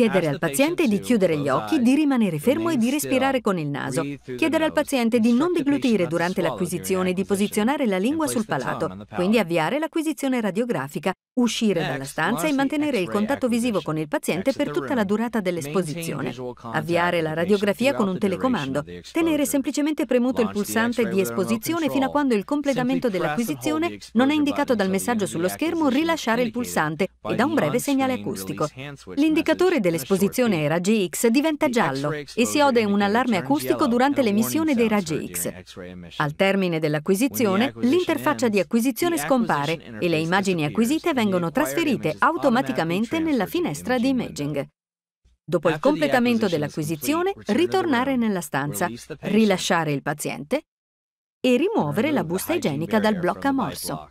Chiedere al paziente di chiudere gli occhi, di rimanere fermo e di respirare con il naso. Chiedere al paziente di non deglutire durante l'acquisizione e di posizionare la lingua sul palato, quindi avviare l'acquisizione radiografica, uscire dalla stanza e mantenere il contatto visivo con il paziente per tutta la durata dell'esposizione. Avviare la radiografia con un telecomando. Tenere semplicemente premuto il pulsante di esposizione fino a quando il completamento dell'acquisizione non è indicato dal messaggio sullo schermo, rilasciare il pulsante e da un breve segnale acustico. L'indicatore del dell'esposizione ai raggi X diventa giallo e si ode un allarme acustico durante l'emissione dei raggi X. Al termine dell'acquisizione, l'interfaccia di acquisizione scompare e le immagini acquisite vengono trasferite automaticamente nella finestra di imaging. Dopo il completamento dell'acquisizione, ritornare nella stanza, rilasciare il paziente e rimuovere la busta igienica dal blocco a morso.